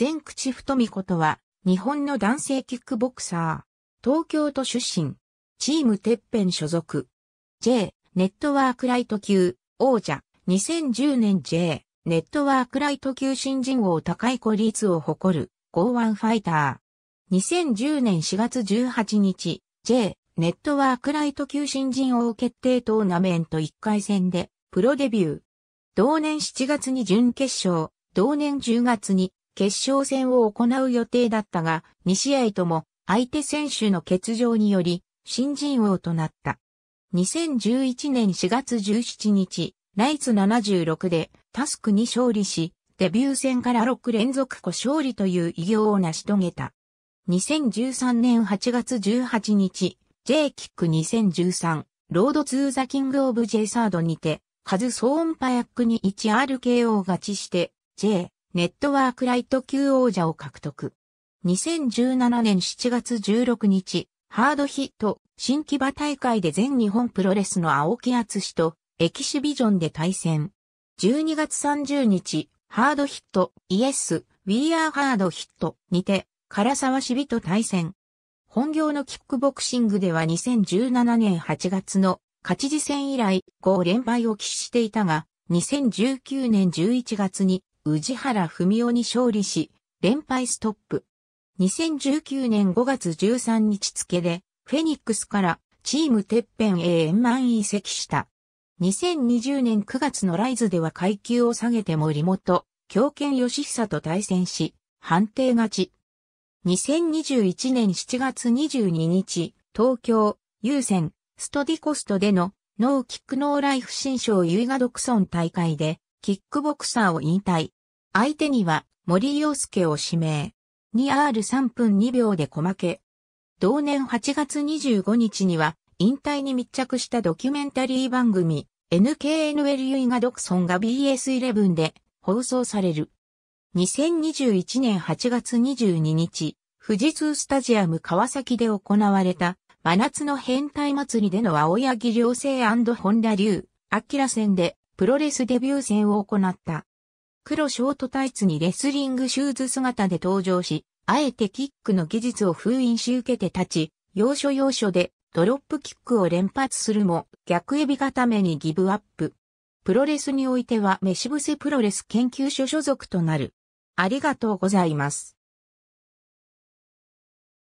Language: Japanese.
前口太美子とは、日本の男性キックボクサー。東京都出身。チームてっぺん所属。J、ネットワークライト級、王者。2010年 J、ネットワークライト級新人王高い孤立を誇る、剛腕ファイター。2010年4月18日、J、ネットワークライト級新人王決定トーナメント1回戦で、プロデビュー。同年7月に準決勝、同年10月に決勝戦を行う予定だったが、2試合とも相手選手の欠場により、新人王となった。2011年4月17日、ライツ76でタスクに勝利し、デビュー戦から6連続個勝利という偉業を成し遂げた。2013年8月18日、J キック2013、ロードツーザキングオブ J サードにて、カズ・ソーンパヤックに 1RKO 勝ちして、J、ネットワークライト級王者を獲得。2017年7月16日、ハードヒット新木場大会で全日本プロレスの青木厚氏とエキシビジョンで対戦。12月30日、ハードヒットイエス、ウィーアーハードヒットにて、唐沢しびと対戦。本業のキックボクシングでは2017年8月の勝ち次戦以来5連敗を喫していたが、2019年11月に宇治原文雄に勝利し、連敗ストップ。2019年5月13日付で、フェニックスからチームてっぺんへ円満移籍した。2020年9月のライズでは階級を下げて森本、強権義久と対戦し、判定勝ち。2021年7月22日、東京、優先、ストディコストでの、ノーキックノーライフ新章ユイガドクソン大会で、キックボクサーを引退。相手には森洋介を指名。2R3 分2秒で小負け。同年8月25日には引退に密着したドキュメンタリー番組 NKNL ユイガドクソンが BS11 で放送される。2021年8月22日、富士通スタジアム川崎で行われた真夏の変態祭りでの青柳良生本田龍、明戦でプロレスデビュー戦を行った。黒ショートタイツにレスリングシューズ姿で登場し、あえてキックの技術を封印し受けて立ち、要所要所でドロップキックを連発するも逆エビ固めにギブアップ。プロレスにおいてはメシブセプロレス研究所所属となる。ありがとうございます。